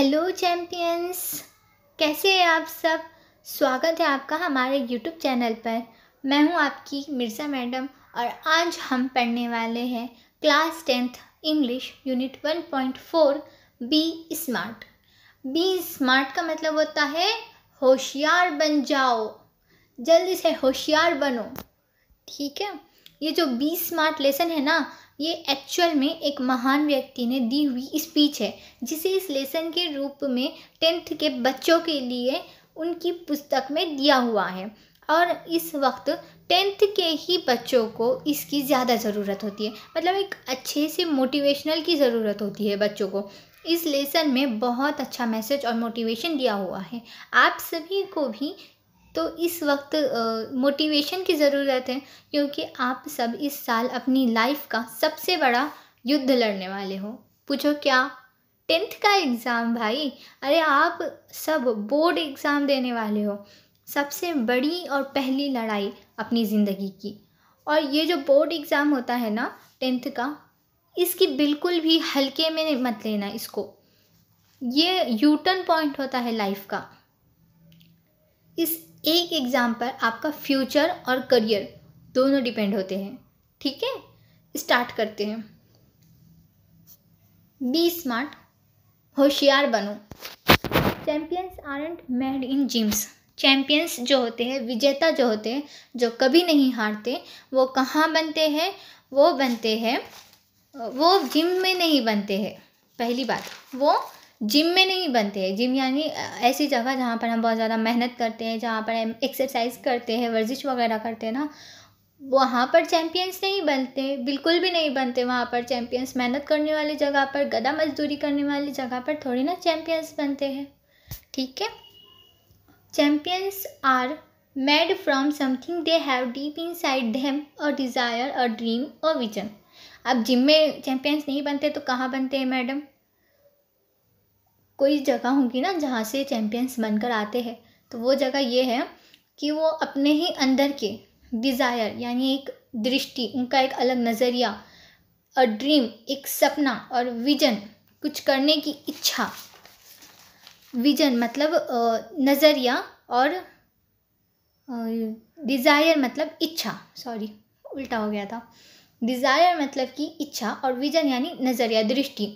hello champions कैसे हैं आप सब स्वागत है आपका हमारे यूट्यूब चैनल पर मैं हूं आपकी मिर्ज़ा मैडम और आज हम पढ़ने वाले हैं class tenth English unit 1.4 be smart be smart का मतलब होता है होशियार बन जाओ जल्दी से होशियार बनो ठीक है ये जो बी स्मार्ट लेसन है ना ये एक्चुअल में एक महान व्यक्ति ने दी हुई स्पीच है जिसे इस लेसन के रूप में टेंथ के बच्चों के लिए उनकी पुस्तक में दिया हुआ है और इस वक्त टेंथ के ही बच्चों को इसकी ज़्यादा ज़रूरत होती है मतलब एक अच्छे से मोटिवेशनल की ज़रूरत होती है बच्चों को इस लेसन में बहुत अच्छा मैसेज और मोटिवेशन दिया हुआ है आप सभी को भी तो इस वक्त मोटिवेशन की ज़रूरत है क्योंकि आप सब इस साल अपनी लाइफ का सबसे बड़ा युद्ध लड़ने वाले हो पूछो क्या टेंथ का एग्ज़ाम भाई अरे आप सब बोर्ड एग्ज़ाम देने वाले हो सबसे बड़ी और पहली लड़ाई अपनी ज़िंदगी की और ये जो बोर्ड एग्ज़ाम होता है ना टेंथ का इसकी बिल्कुल भी हल्के में मत लेना इसको ये यूटर्न पॉइंट होता है लाइफ का इस एक एग्ज़ाम पर आपका फ्यूचर और करियर दोनों डिपेंड होते हैं ठीक है स्टार्ट करते हैं बी स्मार्ट होशियार बनो champions aren't made in gyms champions जो होते हैं विजेता जो होते हैं जो कभी नहीं हारते वो कहाँ बनते हैं वो बनते हैं वो जिम में नहीं बनते हैं पहली बात वो जिम में नहीं बनते हैं जिम यानी ऐसी जगह जहाँ पर हम बहुत ज़्यादा मेहनत करते हैं जहाँ पर हम एक्सरसाइज करते हैं वर्जिश वगैरह करते हैं ना वहाँ पर चैम्पियंस नहीं बनते बिल्कुल भी नहीं बनते वहाँ पर चैम्पियंस मेहनत करने वाली जगह पर गदा मजदूरी करने वाली जगह पर थोड़ी ना चैम्पियंस बनते हैं ठीक है champions are made from something they have deep inside them a desire a dream a vision अब जिम में चैम्पियंस नहीं बनते तो कहाँ बनते हैं मैडम कोई जगह होगी ना जहाँ से चैम्पियंस बनकर आते हैं तो वो जगह ये है कि वो अपने ही अंदर के डिज़ायर यानी एक दृष्टि उनका एक अलग नज़रिया अ ड्रीम एक सपना और विजन कुछ करने की इच्छा विजन मतलब नज़रिया और डिज़ायर मतलब इच्छा सॉरी उल्टा हो गया था डिज़ायर मतलब कि इच्छा और विजन यानी नज़रिया दृष्टि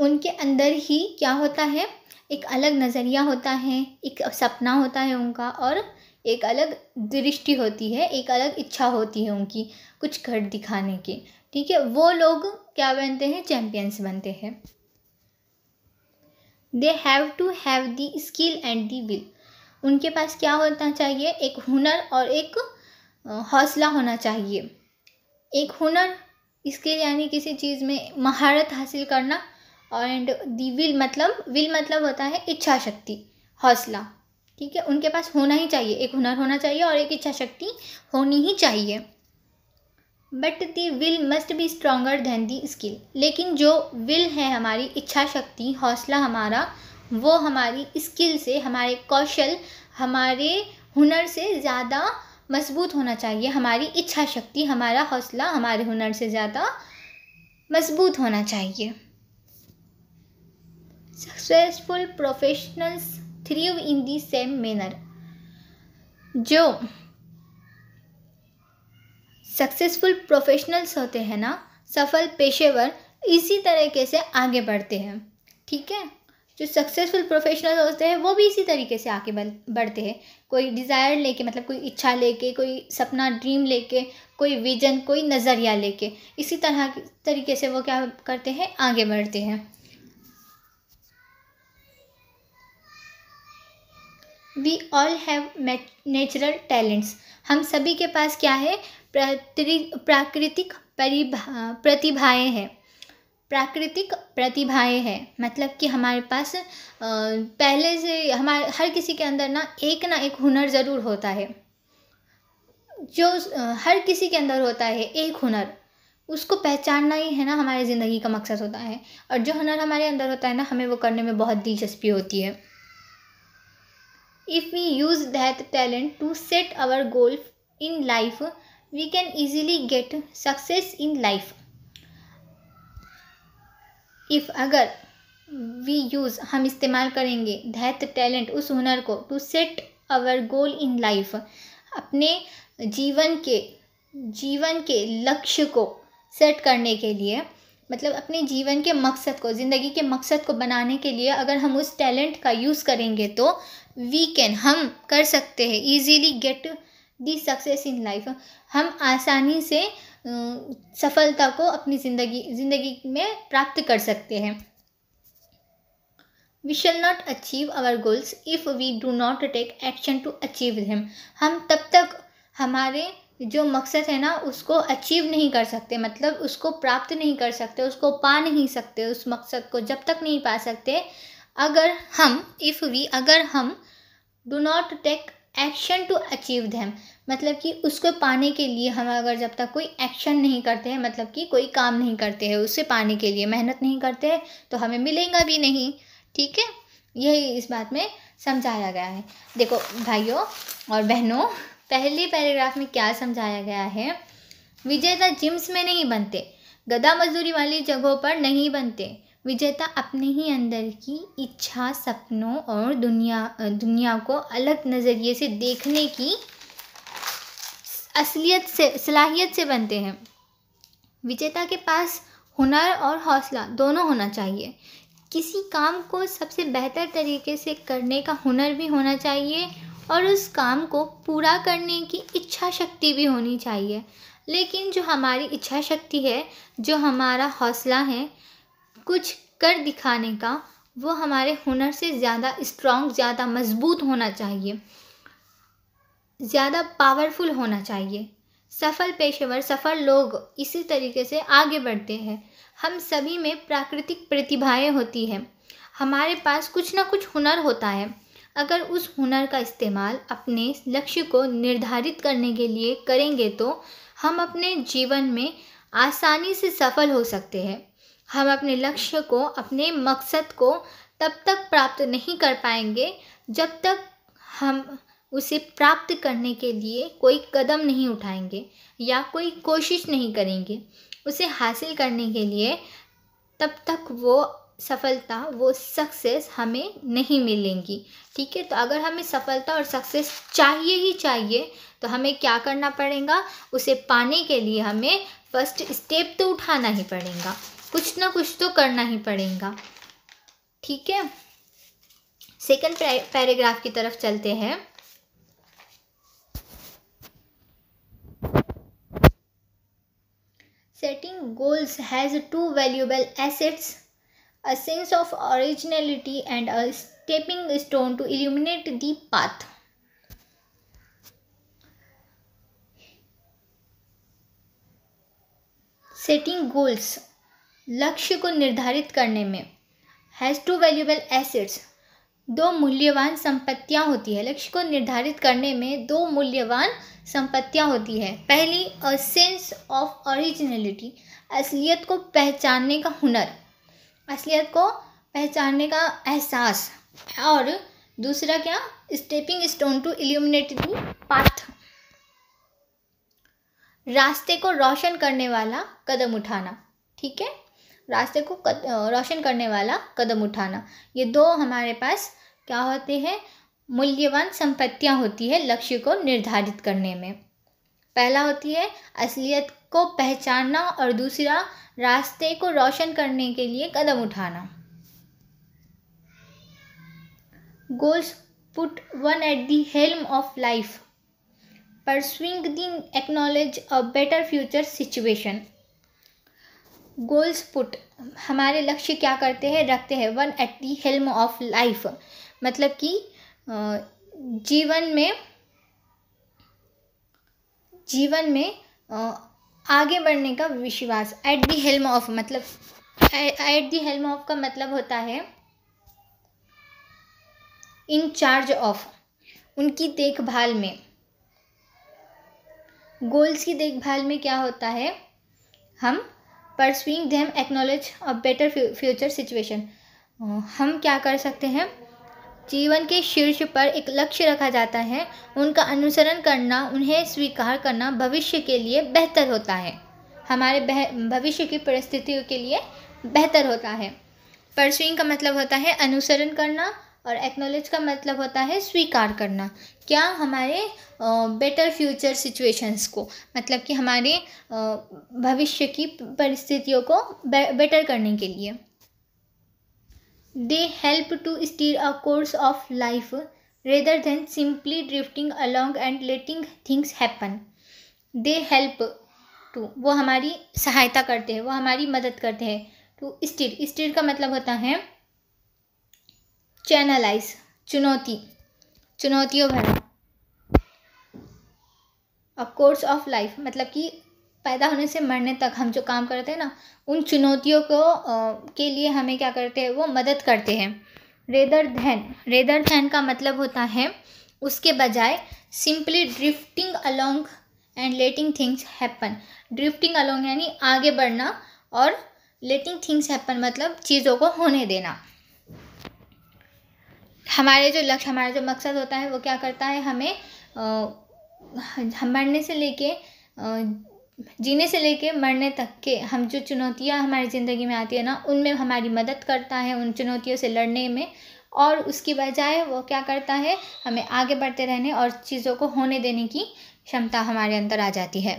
उनके अंदर ही क्या होता है एक अलग नज़रिया होता है एक सपना होता है उनका और एक अलग दृष्टि होती है एक अलग इच्छा होती है उनकी कुछ घट दिखाने की ठीक है वो लोग क्या बनते हैं चैम्पियंस बनते हैं they have to have the skill and the will उनके पास क्या होना चाहिए एक हुनर और एक हौसला होना चाहिए एक हुनर स्किल यानी किसी चीज़ में महारत हासिल करना एंड दी विल मतलब विल मतलब होता है इच्छा शक्ति हौसला ठीक है उनके पास होना ही चाहिए एक हुनर होना चाहिए और एक इच्छा शक्ति होनी ही चाहिए but the will must be stronger than the skill लेकिन जो विल है हमारी इच्छा शक्ति हौसला हमारा वो हमारी स्किल से हमारे कौशल हमारे हुनर से ज़्यादा मजबूत होना चाहिए हमारी इच्छा शक्ति हमारा हौसला हमारे हुनर से ज़्यादा मजबूत होना चाहिए successful professionals thrive in the same manner जो सक्सेसफुल प्रोफेशनल्स होते हैं ना सफल पेशेवर इसी तरीके से आगे बढ़ते हैं ठीक है जो सक्सेसफुल प्रोफेशनल होते हैं वो भी इसी तरीके से आगे बढ़ते हैं कोई डिज़ायर लेके मतलब कोई इच्छा लेके कोई सपना ड्रीम लेके कोई विजन कोई नज़रिया लेके इसी तरह तरीके से वो क्या करते हैं आगे बढ़ते हैं we all have natural talents हम सभी के पास क्या है प्राकृतिक परिभा प्रतिभाएँ हैं प्राकृतिक प्रतिभाएं हैं मतलब कि हमारे पास पहले से हमारे हर किसी के अंदर ना एक ना एक हुनर ज़रूर होता है जो हर किसी के अंदर होता है एक हुनर उसको पहचानना ही है ना हमारे ज़िंदगी का मकसद होता है और जो हुनर हमारे अंदर होता है ना हमें वो करने में बहुत दिलचस्पी होती है if we use that talent to set our goal in life we can easily get success in life if अगर वी यूज़ हम इस्तेमाल करेंगे धैत टैलेंट उस हुनर को to set our goal in life अपने जीवन के जीवन के लक्ष्य को सेट करने के लिए मतलब अपने जीवन के मकसद को ज़िंदगी के मकसद को बनाने के लिए अगर हम उस टैलेंट का यूज़ करेंगे तो वी कैन हम कर सकते हैं easily get the success in life हम आसानी से सफलता को अपनी जिंदगी जिंदगी में प्राप्त कर सकते हैं we shall not achieve our goals if we do not take action to achieve him हम तब तक हमारे जो मकसद है ना उसको अचीव नहीं कर सकते मतलब उसको प्राप्त नहीं कर सकते उसको पा नहीं सकते उस मकसद को जब तक नहीं पा सकते अगर हम इफ़ वी अगर हम do not take action to achieve them मतलब कि उसको पाने के लिए हम अगर जब तक कोई एक्शन नहीं करते हैं मतलब कि कोई काम नहीं करते हैं उसे पाने के लिए मेहनत नहीं करते हैं तो हमें मिलेगा भी नहीं ठीक है यही इस बात में समझाया गया है देखो भाइयों और बहनों पहले पैराग्राफ में क्या समझाया गया है विजेता जिम्स में नहीं बनते गदा मजदूरी वाली जगहों पर नहीं बनते विजेता अपने ही अंदर की इच्छा सपनों और दुनिया दुनिया को अलग नज़रिए से देखने की असलियत से सलाहियत से बनते हैं विजेता के पास हुनर और हौसला दोनों होना चाहिए किसी काम को सबसे बेहतर तरीके से करने का हुनर भी होना चाहिए और उस काम को पूरा करने की इच्छा शक्ति भी होनी चाहिए लेकिन जो हमारी इच्छा शक्ति है जो हमारा हौसला है कुछ कर दिखाने का वो हमारे हुनर से ज़्यादा इस्ट्रॉन्ग ज़्यादा मजबूत होना चाहिए ज़्यादा पावरफुल होना चाहिए सफल पेशेवर सफल लोग इसी तरीके से आगे बढ़ते हैं हम सभी में प्राकृतिक प्रतिभाएं होती हैं हमारे पास कुछ ना कुछ हुनर होता है अगर उस हुनर का इस्तेमाल अपने लक्ष्य को निर्धारित करने के लिए करेंगे तो हम अपने जीवन में आसानी से सफल हो सकते हैं हम अपने लक्ष्य को अपने मकसद को तब तक प्राप्त नहीं कर पाएंगे जब तक हम उसे प्राप्त करने के लिए कोई कदम नहीं उठाएंगे या कोई कोशिश नहीं करेंगे उसे हासिल करने के लिए तब तक वो सफलता वो सक्सेस हमें नहीं मिलेंगी ठीक है तो अगर हमें सफलता और सक्सेस चाहिए ही चाहिए तो हमें क्या करना पड़ेगा उसे पाने के लिए हमें फर्स्ट स्टेप तो उठाना ही पड़ेगा कुछ ना कुछ तो करना ही पड़ेगा ठीक है सेकंड पैराग्राफ की तरफ चलते हैं setting goals has two valuable assets a sense of originality and a stepping stone to illuminate the path setting goals लक्ष्य को निर्धारित करने में हैज़ टू वैल्यूबल एसेट्स दो मूल्यवान संपत्तियां होती है लक्ष्य को निर्धारित करने में दो मूल्यवान संपत्तियां होती है पहली अ सेंस ऑफ ओरिजिनलिटी असलियत को पहचानने का हुनर असलियत को पहचानने का एहसास और दूसरा क्या stepping stone to illuminate the path रास्ते को रोशन करने वाला कदम उठाना ठीक है रास्ते को कद, रोशन करने वाला कदम उठाना ये दो हमारे पास क्या होते हैं मूल्यवान संपत्तियां होती है लक्ष्य को निर्धारित करने में पहला होती है असलियत को पहचानना और दूसरा रास्ते को रोशन करने के लिए कदम उठाना goals put one at the of life पर स्विंग दिन acknowledge a better future situation goals put हमारे लक्ष्य क्या करते हैं रखते हैं one at the helm of life मतलब कि जीवन में जीवन में आगे बढ़ने का विश्वास एट दी हेल्म ऑफ मतलब एट दी हेल्म ऑफ का मतलब होता है इन चार्ज ऑफ उनकी देखभाल में गोल्स की देखभाल में क्या होता है हम pursuing them acknowledge a better future situation हम क्या कर सकते हैं जीवन के शीर्ष पर एक लक्ष्य रखा जाता है उनका अनुसरण करना उन्हें स्वीकार करना भविष्य के लिए बेहतर होता है हमारे भविष्य की परिस्थितियों के लिए बेहतर होता है परसुइंग का मतलब होता है अनुसरण करना और एक्नोलेज का मतलब होता है स्वीकार करना क्या हमारे बेटर फ्यूचर सिचुएशंस को मतलब कि हमारे भविष्य की परिस्थितियों को बेटर करने के लिए they help to steer a course of life rather than simply drifting along and letting things happen they help to वो हमारी सहायता करते हैं वो हमारी मदद करते हैं टू स्टीर स्टीर का मतलब होता है चैनलाइज चुनौती चुनौतियों भरा अ कोर्स ऑफ लाइफ मतलब कि पैदा होने से मरने तक हम जो काम करते हैं ना उन चुनौतियों को आ, के लिए हमें क्या करते हैं वो मदद करते हैं रेदर धैन रेदर धैन का मतलब होता है उसके बजाय simply drifting along and letting things happen drifting along यानी आगे बढ़ना और लेटिंग थिंग्स हैपन मतलब चीज़ों को होने देना हमारे जो लक्ष्य हमारा जो मकसद होता है वो क्या करता है हमें हम मरने से लेके जीने से लेके मरने तक के हम जो चुनौतियाँ हमारी ज़िंदगी में आती है ना उनमें हमारी मदद करता है उन चुनौतियों से लड़ने में और उसकी बजाय वो क्या करता है हमें आगे बढ़ते रहने और चीज़ों को होने देने की क्षमता हमारे अंदर आ जाती है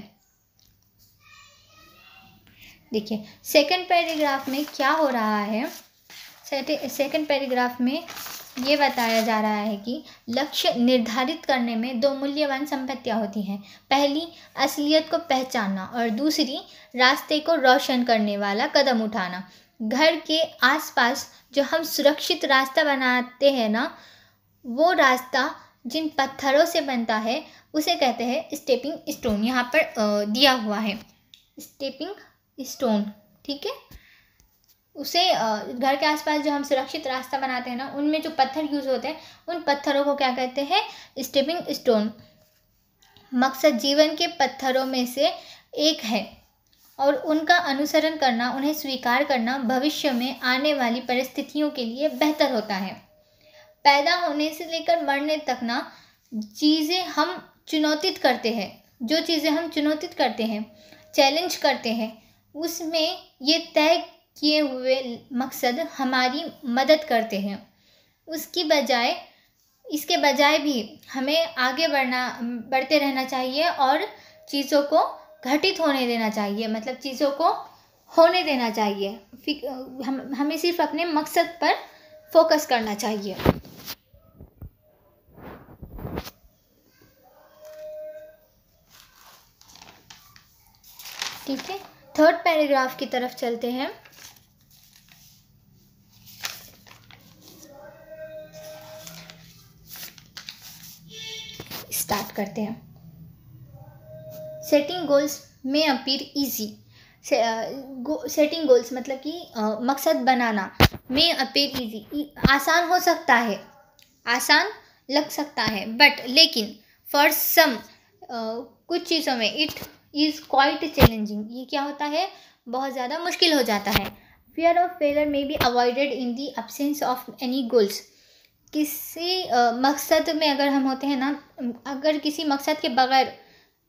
देखिए सेकंड पैराग्राफ में क्या हो रहा है सेकंड पैराग्राफ में ये बताया जा रहा है कि लक्ष्य निर्धारित करने में दो मूल्यवान संपत्तियाँ होती हैं पहली असलियत को पहचानना और दूसरी रास्ते को रोशन करने वाला कदम उठाना घर के आसपास जो हम सुरक्षित रास्ता बनाते हैं ना वो रास्ता जिन पत्थरों से बनता है उसे कहते हैं स्टेपिंग स्टोन यहाँ पर दिया हुआ है स्टेपिंग स्टोन ठीक है उसे घर के आसपास जो हम सुरक्षित रास्ता बनाते हैं ना उनमें जो पत्थर यूज़ होते हैं उन पत्थरों को क्या कहते हैं स्टेपिंग स्टोन मकसद जीवन के पत्थरों में से एक है और उनका अनुसरण करना उन्हें स्वीकार करना भविष्य में आने वाली परिस्थितियों के लिए बेहतर होता है पैदा होने से लेकर मरने तक ना चीज़ें हम चुनौतित करते हैं जो चीज़ें हम चुनौतित करते हैं चैलेंज करते हैं उसमें ये तय किए हुए मकसद हमारी मदद करते हैं उसकी बजाय इसके बजाय भी हमें आगे बढ़ना बढ़ते रहना चाहिए और चीज़ों को घटित होने देना चाहिए मतलब चीज़ों को होने देना चाहिए हम हमें सिर्फ अपने मकसद पर फोकस करना चाहिए ठीक है थर्ड पैराग्राफ की तरफ चलते हैं स्टार्ट करते हैं सेटिंग गोल्स में अपीर इजी सेटिंग गोल्स मतलब कि uh, मकसद बनाना में अपीयर इजी आसान हो सकता है आसान लग सकता है बट लेकिन फॉर सम uh, कुछ चीज़ों में इट इज़ क्वाइट चैलेंजिंग ये क्या होता है बहुत ज़्यादा मुश्किल हो जाता है fear of failure may be avoided in the absence of any goals किसी मकसद में अगर हम होते हैं ना अगर किसी मकसद के बगैर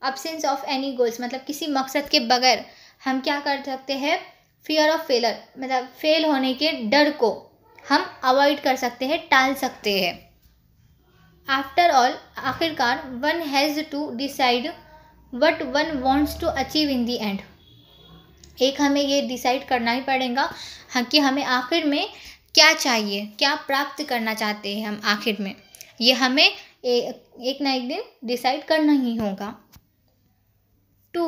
अब्सेंस ऑफ एनी गोल्स मतलब किसी मकसद के बगैर हम क्या कर सकते हैं फियर ऑफ फेलर मतलब फेल होने के डर को हम अवॉइड कर सकते हैं टाल सकते हैं आफ्टर ऑल आखिरकार one has to decide what one wants to achieve in the end एक हमें ये डिसाइड करना ही पड़ेगा हाँ, कि हमें आखिर में क्या चाहिए क्या प्राप्त करना चाहते हैं हम आखिर में ये हमें एक ना एक दिन डिसाइड करना ही होगा to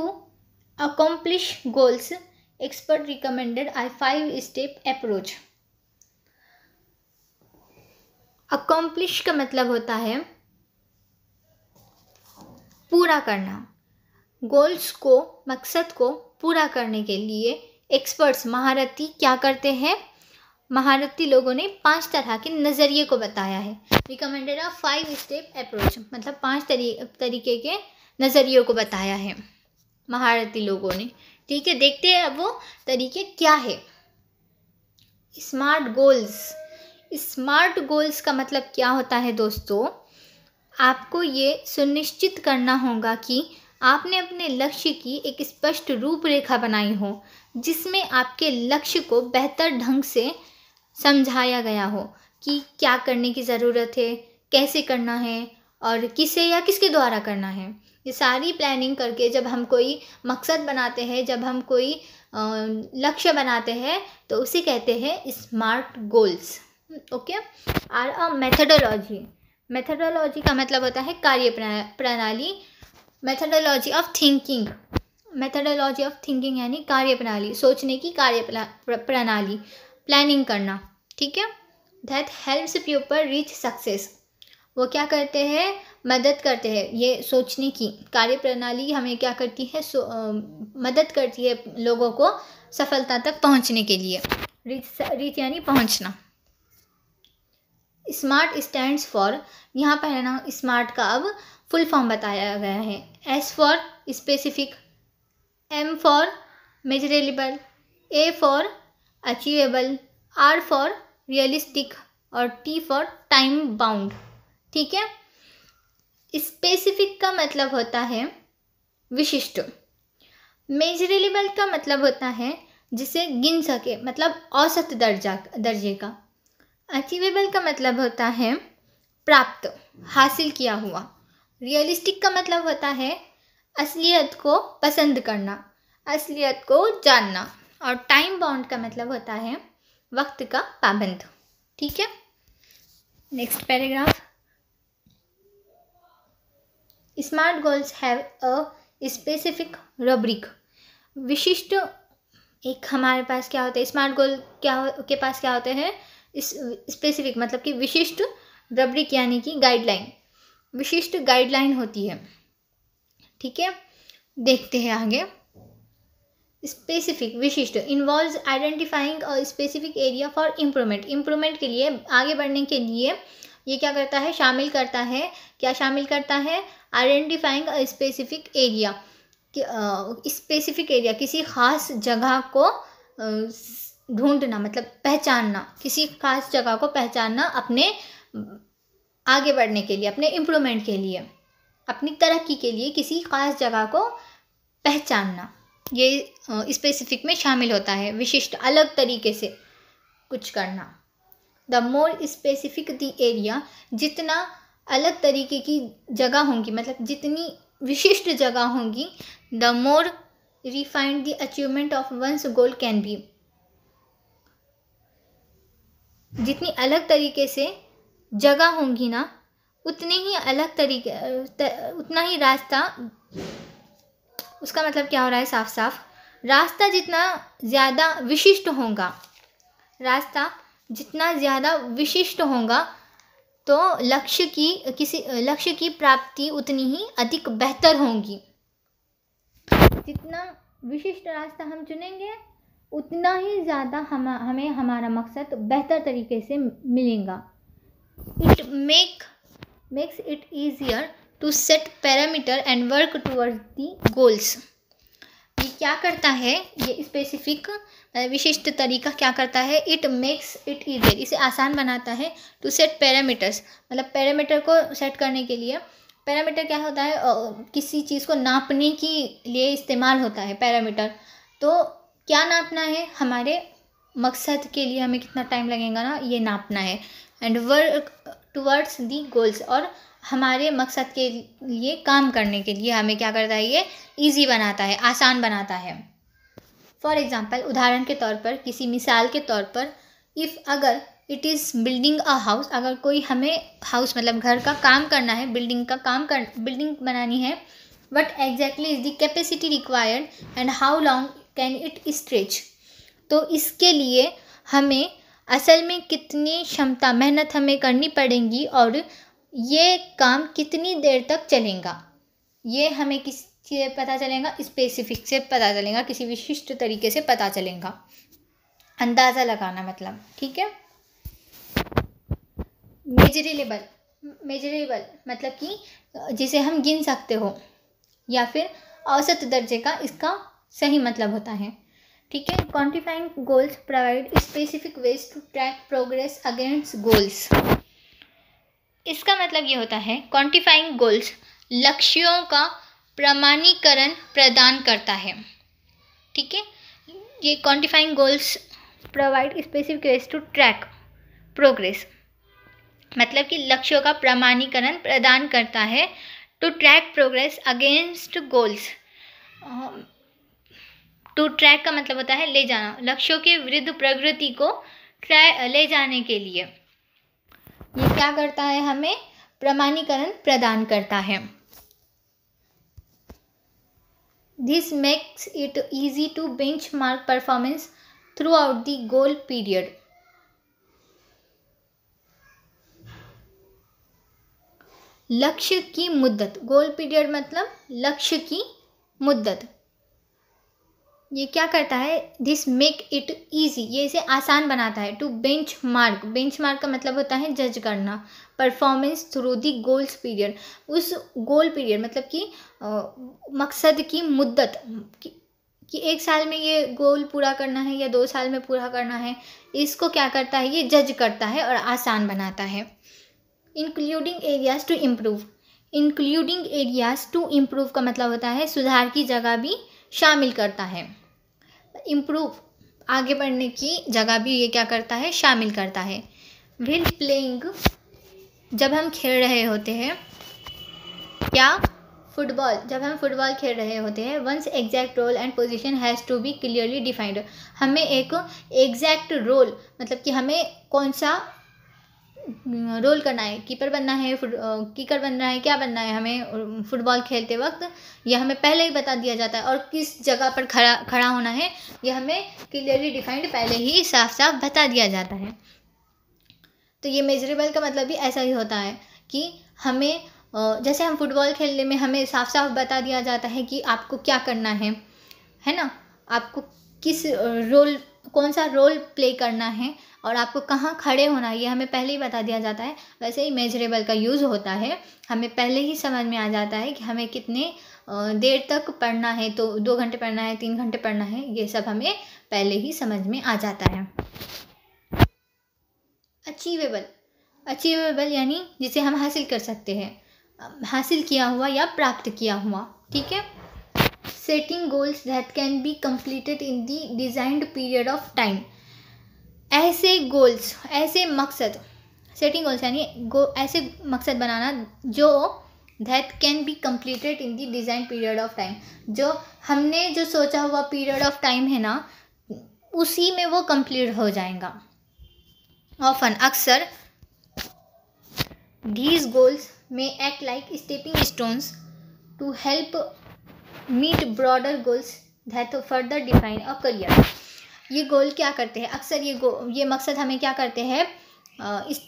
accomplish goals expert recommended I five step approach accomplish का मतलब होता है पूरा करना गोल्स को मकसद को पूरा करने के लिए एक्सपर्ट्स महारथी क्या करते हैं महारथी लोगों ने पांच तरह के नज़रिए को बताया है recommended a five step approach मतलब पांच तरी, तरीके के नज़रियों को बताया है महारथी लोगों ने ठीक है देखते हैं अब वो तरीके क्या है स्मार्ट गोल्स स्मार्ट गोल्स का मतलब क्या होता है दोस्तों आपको ये सुनिश्चित करना होगा कि आपने अपने लक्ष्य की एक स्पष्ट रूपरेखा बनाई हो जिसमें आपके लक्ष्य को बेहतर ढंग से समझाया गया हो कि क्या करने की ज़रूरत है कैसे करना है और किसे या किसके द्वारा करना है ये सारी प्लानिंग करके जब हम कोई मकसद बनाते हैं जब हम कोई लक्ष्य बनाते हैं तो उसे कहते हैं स्मार्ट गोल्स ओके और अ मेथडोलॉजी मेथडोलॉजी का मतलब होता है कार्य प्रणाली methodology of thinking methodology of thinking यानी कार्य प्रणाली सोचने की कार्य प्रणाली प्लानिंग करना ठीक है that helps people reach success वो क्या करते हैं मदद करते हैं ये सोचने की कार्य प्रणाली हमें क्या करती है सो, आ, मदद करती है लोगों को सफलता तक पहुंचने के लिए रीच रीच यानी पहुंचना स्मार्ट स्टैंड्स फॉर यहाँ पर है ना स्मार्ट का अब फुल फॉर्म बताया गया है S for specific M for measurable A for achievable R for realistic और टी फॉर टाइम बाउंड ठीक है स्पेसिफिक का मतलब होता है विशिष्ट मेजरेबल का मतलब होता है जिसे गिन सके मतलब औसत दर्जा दर्जे का अचीवेबल का मतलब होता है प्राप्त हासिल किया हुआ रियलिस्टिक का मतलब होता है असलियत को पसंद करना असलियत को जानना और टाइम बाउंड का मतलब होता है वक्त का पाबंद ठीक है next paragraph smart goals have a specific rubric विशिष्ट एक हमारे पास क्या होता है स्मार्ट गोल क्या हो, के पास क्या होते हैं इस स्पेसिफिक मतलब कि विशिष्ट रबरिक यानी कि गाइडलाइन विशिष्ट गाइडलाइन होती है ठीक है देखते हैं आगे स्पेसिफिक विशिष्ट involve identifying specific area for improvement improvement के लिए आगे बढ़ने के लिए ये क्या करता है शामिल करता है क्या शामिल करता है identifying specific area specific area किसी खास जगह को ढूंढना मतलब पहचानना किसी खास जगह को पहचानना अपने आगे बढ़ने के लिए अपने इम्प्रूवमेंट के लिए अपनी तरक्की के लिए किसी खास जगह को पहचानना ये स्पेसिफिक में शामिल होता है विशिष्ट अलग तरीके से कुछ करना the more specific the area जितना अलग तरीके की जगह होंगी मतलब जितनी विशिष्ट जगह होंगी the more refined the achievement of one's goal can be जितनी अलग तरीके से जगह होंगी ना उतने ही अलग तरीके उतना ही रास्ता उसका मतलब क्या हो रहा है साफ साफ रास्ता जितना ज़्यादा विशिष्ट होगा रास्ता जितना ज़्यादा विशिष्ट होगा तो लक्ष्य की किसी लक्ष्य की प्राप्ति उतनी ही अधिक बेहतर होगी जितना विशिष्ट रास्ता हम चुनेंगे उतना ही ज़्यादा हम हमें हमारा मकसद बेहतर तरीके से मिलेगा it make makes it easier to set parameter and work toward the goals ये क्या करता है ये स्पेसिफिक विशिष्ट तरीका क्या करता है इट मेक्स इट ईजियर इसे आसान बनाता है टू सेट पैरामीटर्स मतलब पैरामीटर को सेट करने के लिए पैरामीटर क्या होता है किसी चीज़ को नापने के लिए इस्तेमाल होता है पैरामीटर तो क्या नापना है हमारे मकसद के लिए हमें कितना टाइम लगेगा ना ये नापना है and work towards the goals और हमारे मकसद के लिए काम करने के लिए हमें क्या करता है ये ईजी बनाता है आसान बनाता है फॉर एग्ज़ाम्पल उदाहरण के तौर पर किसी मिसाल के तौर पर इफ़ अगर it is building a house अगर कोई हमें हाउस मतलब घर का काम करना है बिल्डिंग का काम कर बिल्डिंग बनानी है what exactly is the capacity required and how long can it stretch तो इसके लिए हमें असल में कितनी क्षमता मेहनत हमें करनी पड़ेगी और ये काम कितनी देर तक चलेगा ये हमें किस से पता चलेगा स्पेसिफिक से पता चलेगा किसी विशिष्ट तरीके से पता चलेगा अंदाज़ा लगाना मतलब ठीक है मेजरेबल मेजरेबल मतलब कि जिसे हम गिन सकते हो या फिर औसत दर्जे का इसका सही मतलब होता है ठीक है quantifying goals provide specific ways to track progress against goals इसका मतलब ये होता है क्वान्टिफाइंग गोल्स लक्ष्यों का प्रमाणीकरण प्रदान करता है ठीक है ये quantifying goals provide specific ways to track progress मतलब कि लक्ष्यों का प्रमाणीकरण प्रदान करता है to track progress against goals to track का मतलब होता है ले जाना लक्ष्यों के विरुद्ध प्रगति को ट्रै ले जाने के लिए ये क्या करता है हमें प्रमाणीकरण प्रदान करता है this makes it easy to benchmark performance throughout the goal period लक्ष्य की मुद्दत गोल पीरियड मतलब लक्ष्य की मुद्दत ये क्या करता है दिस मेक इट ईजी ये इसे आसान बनाता है to benchmark benchmark का मतलब होता है जज करना performance through the goals period उस गोल पीरियड मतलब कि मकसद की मुद्दत कि, कि एक साल में ये गोल पूरा करना है या दो साल में पूरा करना है इसको क्या करता है ये जज करता है और आसान बनाता है including areas to improve including areas to improve का मतलब होता है सुधार की जगह भी शामिल करता है इम्प्रूव आगे बढ़ने की जगह भी ये क्या करता है शामिल करता है विल प्लेइंग जब हम खेल रहे होते हैं क्या फुटबॉल जब हम फुटबॉल खेल रहे होते हैं one's exact role and position has to be clearly defined हमें एक एग्जैक्ट रोल मतलब कि हमें कौन सा रोल करना है कीपर बनना है कीकर बनना है क्या बनना है हमें फुटबॉल खेलते वक्त यह हमें पहले ही बता दिया जाता है और किस जगह पर खड़ा खड़ा होना है यह हमें क्लियरली डिफाइंड पहले ही साफ साफ बता दिया जाता है तो ये मेजरेबल का मतलब भी ऐसा ही होता है कि हमें जैसे हम फुटबॉल खेलने में हमें साफ साफ बता दिया जाता है कि आपको क्या करना है है ना आपको किस रोल कौन सा रोल प्ले करना है और आपको कहाँ खड़े होना है ये हमें पहले ही बता दिया जाता है वैसे ही मेजरेबल का यूज़ होता है हमें पहले ही समझ में आ जाता है कि हमें कितने देर तक पढ़ना है तो दो घंटे पढ़ना है तीन घंटे पढ़ना है ये सब हमें पहले ही समझ में आ जाता है अचीवेबल अचीवेबल यानी जिसे हम हासिल कर सकते हैं हासिल किया हुआ या प्राप्त किया हुआ ठीक है setting goals that can be completed in the designed period of time ऐसे गोल्स ऐसे मकसद सेटिंग गोल्स यानी गो ऐसे मकसद बनाना जो that can be completed in the design period of time जो हमने जो सोचा हुआ पीरियड ऑफ टाइम है ना उसी में वो कंप्लीट हो जाएगा ऑफन अक्सर these goals may act like stepping stones to help meet broader goals that further define a career ये गोल क्या करते हैं अक्सर ये गो ये मकसद हमें क्या करते हैं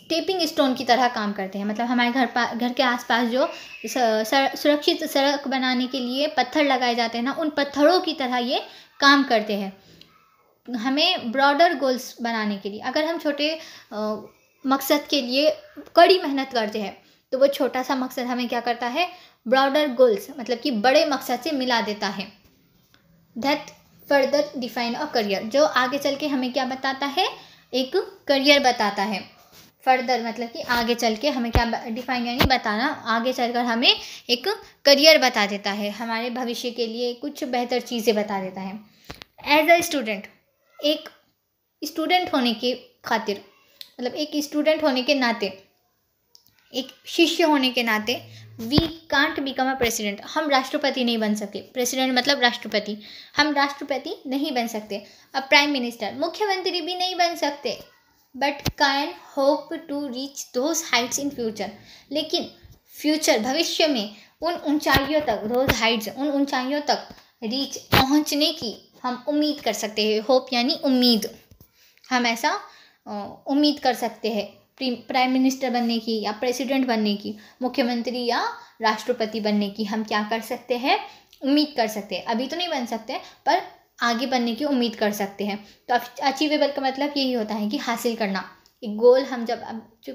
टेपिंग स्टोन की तरह काम करते हैं मतलब हमारे घर पा घर के आसपास जो सुरक्षित सड़क बनाने के लिए पत्थर लगाए जाते हैं ना उन पत्थरों की तरह ये काम करते हैं हमें ब्रॉडर गोल्स बनाने के लिए अगर हम छोटे मकसद के लिए कड़ी मेहनत करते हैं तो वो छोटा सा मकसद हमें क्या करता है ब्रॉडर गोल्स मतलब कि बड़े मकसद से मिला देता है that further define a career जो आगे चल के हमें क्या बताता है एक करियर बताता है फर्दर मतलब कि आगे चल के हमें क्या डिफाइन यानी बताना आगे चलकर हमें एक करियर बता देता है हमारे भविष्य के लिए कुछ बेहतर चीज़ें बता देता है एज अ स्टूडेंट एक स्टूडेंट होने के खातिर मतलब एक स्टूडेंट होने के नाते एक शिष्य होने के नाते we can't become a president हम राष्ट्रपति नहीं बन सकते प्रेसिडेंट मतलब राष्ट्रपति हम राष्ट्रपति नहीं बन सकते अब प्राइम मिनिस्टर मुख्यमंत्री भी नहीं बन सकते but can hope to reach those heights in future लेकिन फ्यूचर भविष्य में उन ऊंचाइयों तक दोज हाइट्स उन ऊंचाइयों तक रीच पहुंचने की हम उम्मीद कर सकते हैं होप यानी उम्मीद हम ऐसा उम्मीद कर सकते हैं प्राइम मिनिस्टर बनने की या प्रेसिडेंट बनने की मुख्यमंत्री या राष्ट्रपति बनने की हम क्या कर सकते हैं उम्मीद कर सकते हैं अभी तो नहीं बन सकते पर आगे बनने की उम्मीद कर सकते हैं तो अचीवेबल का मतलब यही होता है कि हासिल करना एक गोल हम जब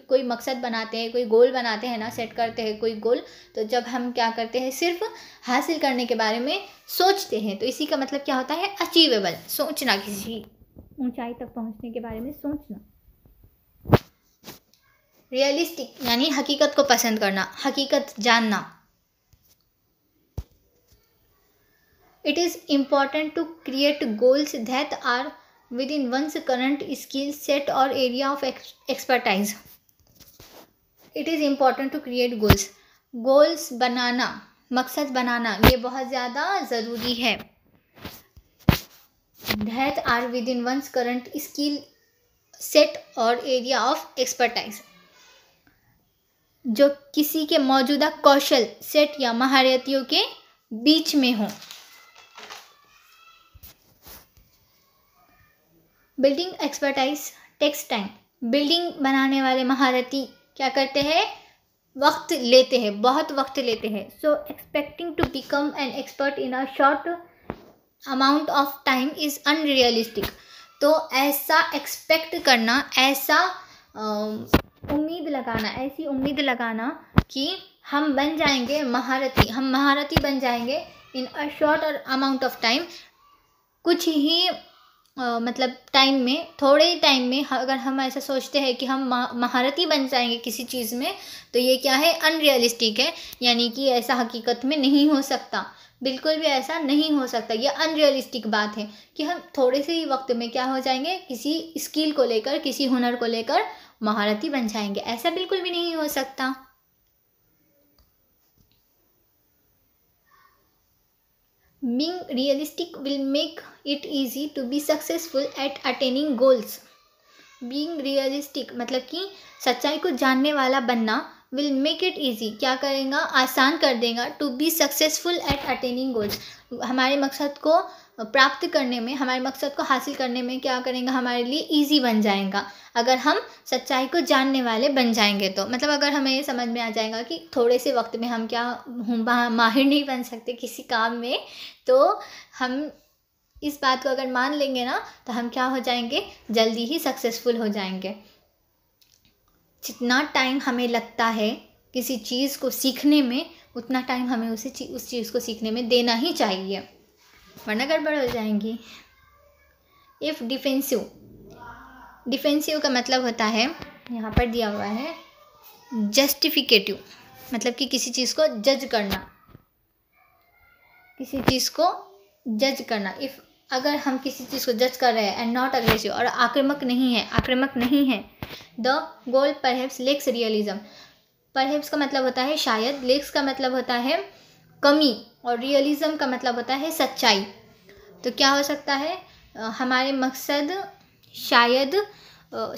कोई मकसद बनाते हैं कोई गोल बनाते हैं ना सेट करते हैं कोई गोल तो जब हम क्या करते हैं सिर्फ हासिल करने के बारे में सोचते हैं तो इसी का मतलब क्या होता है अचीवेबल सोचना किसी ऊंचाई तक पहुंचने के बारे में सोचना रियलिस्टिक यानी हकीकत को पसंद करना हकीकत जानना it is important to create goals that are within one's current skill set और area of expertise it is important to create goals goals बनाना मकसद बनाना ये बहुत ज़्यादा ज़रूरी है that are within one's current skill set और एरिया ऑफ एक्सपर्टाइज जो किसी के मौजूदा कौशल सेट या महारतियों के बीच में हो building expertise takes time building बनाने वाले महारती क्या करते हैं वक्त लेते हैं बहुत वक्त लेते हैं so expecting to become an expert in a short amount of time is unrealistic तो ऐसा एक्सपेक्ट करना ऐसा उम्मीद लगाना ऐसी उम्मीद लगाना कि हम बन जाएंगे महारथी हम महारथी बन जाएंगे इन अ शॉर्ट और अमाउंट ऑफ टाइम कुछ ही आ, मतलब टाइम में थोड़े ही टाइम में अगर हम ऐसा सोचते हैं कि हम महारथी बन जाएंगे किसी चीज़ में तो ये क्या है अनरियलिस्टिक है यानी कि ऐसा हकीकत में नहीं हो सकता बिल्कुल भी ऐसा नहीं हो सकता ये अनरियलिस्टिक बात है कि हम थोड़े से ही वक्त में क्या हो जाएंगे किसी स्किल को लेकर किसी हुनर को लेकर महारथी बन जाएंगे ऐसा बिल्कुल भी नहीं हो सकता being realistic will make it easy to be successful at attaining goals being realistic मतलब कि सच्चाई को जानने वाला बनना विल मेक इट ईजी क्या करेगा आसान कर देगा to be successful at attaining goals हमारे मकसद को प्राप्त करने में हमारे मकसद को हासिल करने में क्या करेंगे हमारे लिए ईजी बन जाएगा अगर हम सच्चाई को जानने वाले बन जाएंगे तो मतलब अगर हमें ये समझ में आ जाएगा कि थोड़े से वक्त में हम क्या माहिर नहीं बन सकते किसी काम में तो हम इस बात को अगर मान लेंगे ना तो हम क्या हो जाएंगे जल्दी ही सक्सेसफुल हो जाएंगे जितना टाइम हमें लगता है किसी चीज़ को सीखने में उतना टाइम हमें उसे उस चीज़ को सीखने में देना ही चाहिए वरना गड़बड़ हो जाएंगी इफ़ डिफेंसिव डिफेंसिव का मतलब होता है यहाँ पर दिया हुआ है जस्टिफिकेटिव मतलब कि किसी चीज़ को जज करना किसी चीज़ को जज करना इफ़ अगर हम किसी चीज़ को जज कर रहे हैं एंड नॉट अग्रेसिव और आक्रामक नहीं है आक्रामक नहीं है the goal perhaps lacks realism perhaps का मतलब होता है शायद लेक्स का मतलब होता है कमी और रियलिज़म का मतलब होता है सच्चाई तो क्या हो सकता है हमारे मकसद शायद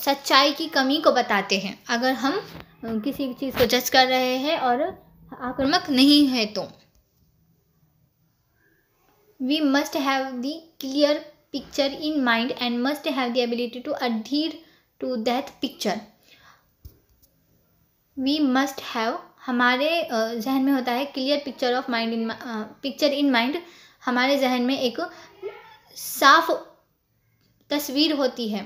सच्चाई की कमी को बताते हैं अगर हम किसी चीज़ को जज कर रहे हैं और आक्रामक नहीं है तो we must have the clear picture in mind and must have the ability to adhere to that picture we must have हमारे जहन में होता है clear picture of mind in picture in mind हमारे जहन में एक साफ तस्वीर होती है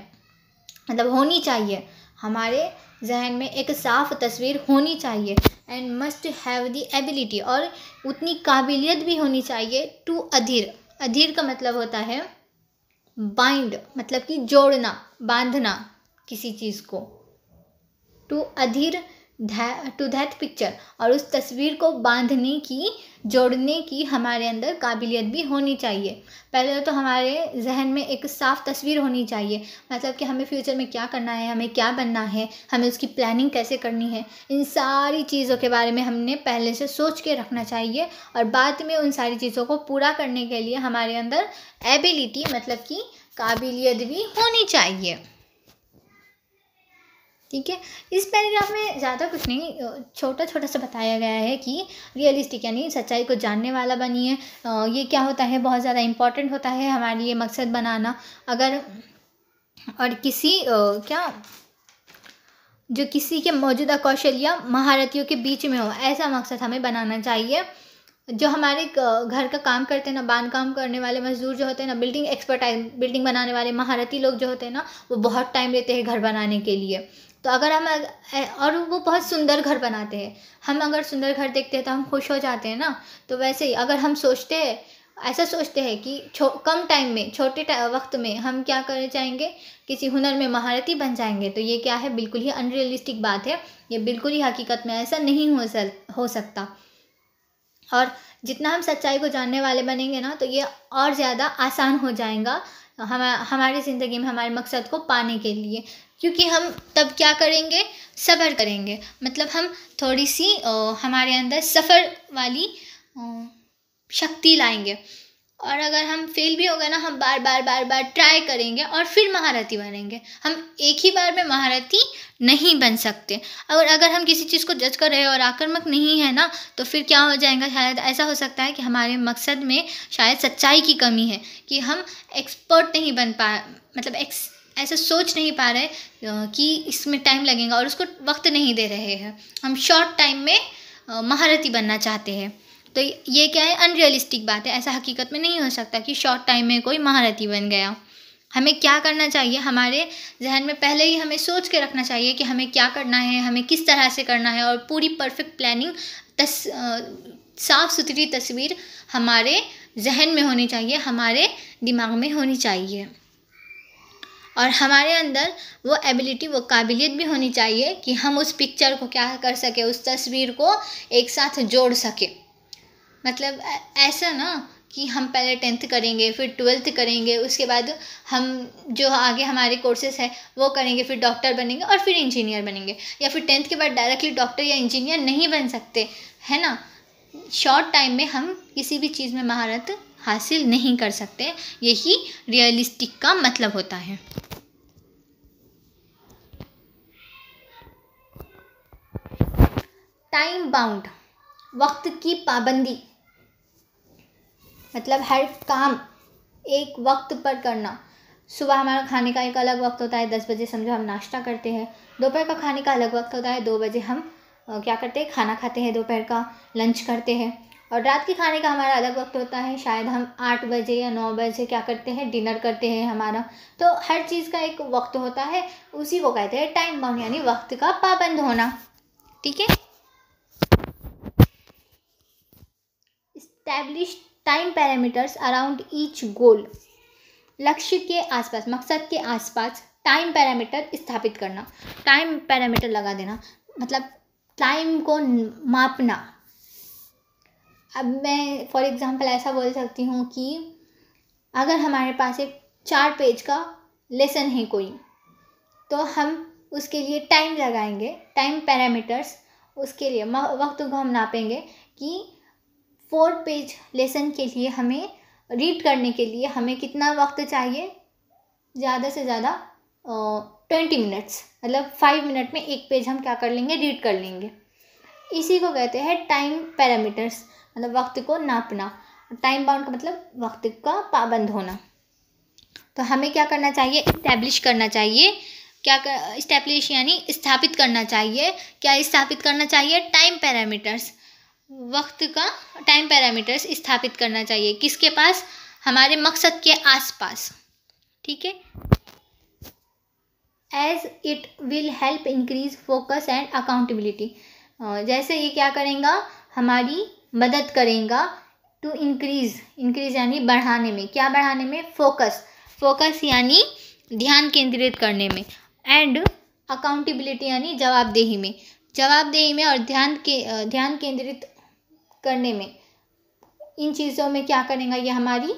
मतलब होनी चाहिए हमारे जहन में एक साफ तस्वीर होनी चाहिए and must have the ability और उतनी काबिलियत भी होनी चाहिए टू अधीर अधीर का मतलब होता है बाइंड मतलब कि जोड़ना बांधना किसी चीज़ को to adhere to that picture और उस तस्वीर को बांधने की जोड़ने की हमारे अंदर काबिलियत भी होनी चाहिए पहले तो हमारे जहन में एक साफ तस्वीर होनी चाहिए मतलब कि हमें फ्यूचर में क्या करना है हमें क्या बनना है हमें उसकी प्लानिंग कैसे करनी है इन सारी चीज़ों के बारे में हमने पहले से सोच के रखना चाहिए और बाद में उन सारी चीज़ों को पूरा करने के लिए हमारे अंदर एबिलिटी मतलब कि काबिलियत भी होनी चाहिए ठीक है इस पैराग्राफ में ज़्यादा कुछ नहीं छोटा छोटा सा बताया गया है कि रियलिस्टिक यानी सच्चाई को जानने वाला बनिए ये क्या होता है बहुत ज़्यादा इम्पॉर्टेंट होता है हमारे लिए मकसद बनाना अगर और किसी क्या जो किसी के मौजूदा कौशल या महारतियों के बीच में हो ऐसा मकसद हमें बनाना चाहिए जो हमारे घर का काम करते हैं ना बांध काम करने वाले मजदूर जो होते हैं ना बिल्डिंग एक्सपर्ट बिल्डिंग बनाने वाले महारथी लोग जो होते हैं ना वो बहुत टाइम लेते हैं घर बनाने के लिए तो अगर हम और वो बहुत सुंदर घर बनाते हैं हम अगर सुंदर घर देखते हैं तो हम खुश हो जाते हैं ना तो वैसे ही अगर हम सोचते हैं ऐसा सोचते हैं कि कम टाइम में छोटे वक्त में हम क्या कर जाएंगे किसी हुनर में महारती बन जाएंगे तो ये क्या है बिल्कुल ही अनरियलिस्टिक बात है ये बिल्कुल ही हकीकत में ऐसा नहीं हो सक हो सकता और जितना हम सच्चाई को जानने वाले बनेंगे ना तो ये और ज़्यादा आसान हो जाएगा हम हमारी ज़िंदगी में हमारे मकसद को पाने के लिए क्योंकि हम तब क्या करेंगे सफ़र करेंगे मतलब हम थोड़ी सी हमारे अंदर सफ़र वाली शक्ति लाएंगे और अगर हम फेल भी हो गए ना हम बार बार बार बार ट्राई करेंगे और फिर महारथी बनेंगे हम एक ही बार में महारथी नहीं बन सकते और अगर हम किसी चीज़ को जज कर रहे हैं और आक्रमक नहीं है ना तो फिर क्या हो जाएगा शायद ऐसा हो सकता है कि हमारे मकसद में शायद सच्चाई की कमी है कि हम एक्सपर्ट नहीं बन पा मतलब एक्स ऐसा सोच नहीं पा रहे कि इसमें टाइम लगेगा और उसको वक्त नहीं दे रहे हैं हम शॉर्ट टाइम में महारथी बनना चाहते हैं तो ये क्या है अनरियलिस्टिक बात है ऐसा हकीकत में नहीं हो सकता कि शॉर्ट टाइम में कोई महारथी बन गया हमें क्या करना चाहिए हमारे जहन में पहले ही हमें सोच के रखना चाहिए कि हमें क्या करना है हमें किस तरह से करना है और पूरी परफेक्ट प्लानिंग तस साफ़ सुथरी तस्वीर हमारे जहन में होनी चाहिए हमारे दिमाग में होनी चाहिए और हमारे अंदर वो एबिलिटी वो काबिलियत भी होनी चाहिए कि हम उस पिक्चर को क्या कर सके उस तस्वीर को एक साथ जोड़ सके मतलब ऐसा ना कि हम पहले टेंथ करेंगे फिर ट्वेल्थ करेंगे उसके बाद हम जो आगे हमारे कोर्सेज है वो करेंगे फिर डॉक्टर बनेंगे और फिर इंजीनियर बनेंगे या फिर टेंथ के बाद डायरेक्टली डॉक्टर या इंजीनियर नहीं बन सकते है ना शॉर्ट टाइम में हम किसी भी चीज़ में महारत हासिल नहीं कर सकते यही रियलिस्टिक का मतलब होता है टाइम बाउंड वक्त की पाबंदी मतलब हर काम एक वक्त पर करना सुबह हमारा खाने का एक अलग वक्त होता है दस बजे समझो हम नाश्ता करते हैं दोपहर का खाने का अलग वक्त होता है दो बजे हम क्या करते हैं खाना खाते हैं दोपहर का लंच करते हैं और रात के खाने का हमारा अलग वक्त होता है शायद हम आठ बजे या नौ बजे क्या करते हैं डिनर करते हैं हमारा तो हर चीज़ का एक वक्त होता है उसी को कहते हैं टाइम बाउंड यानी वक्त का पाबंद होना ठीक है establish time parameters around each goal लक्ष्य के आसपास मकसद के आसपास टाइम पैरामीटर स्थापित करना टाइम पैरामीटर लगा देना मतलब टाइम को मापना अब मैं फॉर एग्ज़ाम्पल ऐसा बोल सकती हूँ कि अगर हमारे पास एक चार पेज का लेसन है कोई तो हम उसके लिए टाइम लगाएंगे टाइम पैरामीटर्स उसके लिए वक्त को हम नापेंगे कि फोर पेज लेसन के लिए हमें रीड करने के लिए हमें कितना वक्त चाहिए ज़्यादा से ज़्यादा ट्वेंटी मिनट्स मतलब फाइव मिनट में एक पेज हम क्या कर लेंगे रीड कर लेंगे इसी को कहते हैं टाइम पैरामीटर्स मतलब वक्त को नापना टाइम बाउंड का मतलब वक्त का पाबंद होना तो हमें क्या करना चाहिए इस्टेब्लिश करना चाहिए क्या कर इस्टेब्लिश यानी स्थापित करना चाहिए क्या स्थापित करना चाहिए टाइम पैरामीटर्स वक्त का टाइम पैरामीटर्स स्थापित करना चाहिए किसके पास हमारे मकसद के आसपास ठीक है as it will help increase focus and accountability जैसे ये क्या करेगा हमारी मदद करेगा टू इंक्रीज इंक्रीज यानी बढ़ाने में क्या बढ़ाने में फोकस फोकस यानी ध्यान केंद्रित करने में एंड अकाउंटेबिलिटी यानी जवाबदेही में जवाबदेही में और ध्यान के ध्यान केंद्रित करने में इन चीज़ों में क्या करेगा ये हमारी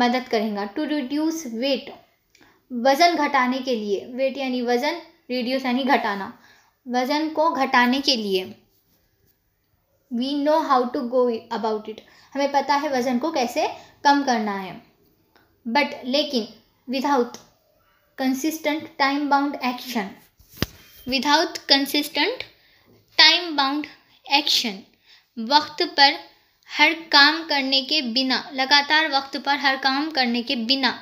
मदद करेगा टू रिड्यूस वेट वज़न घटाने के लिए वेट यानी वज़न रिड्यूस यानी घटाना वज़न को घटाने के लिए we know how to go about it हमें पता है वज़न को कैसे कम करना है बट लेकिन without consistent time bound action without consistent time bound action वक्त पर हर काम करने के बिना लगातार वक्त पर हर काम करने के बिना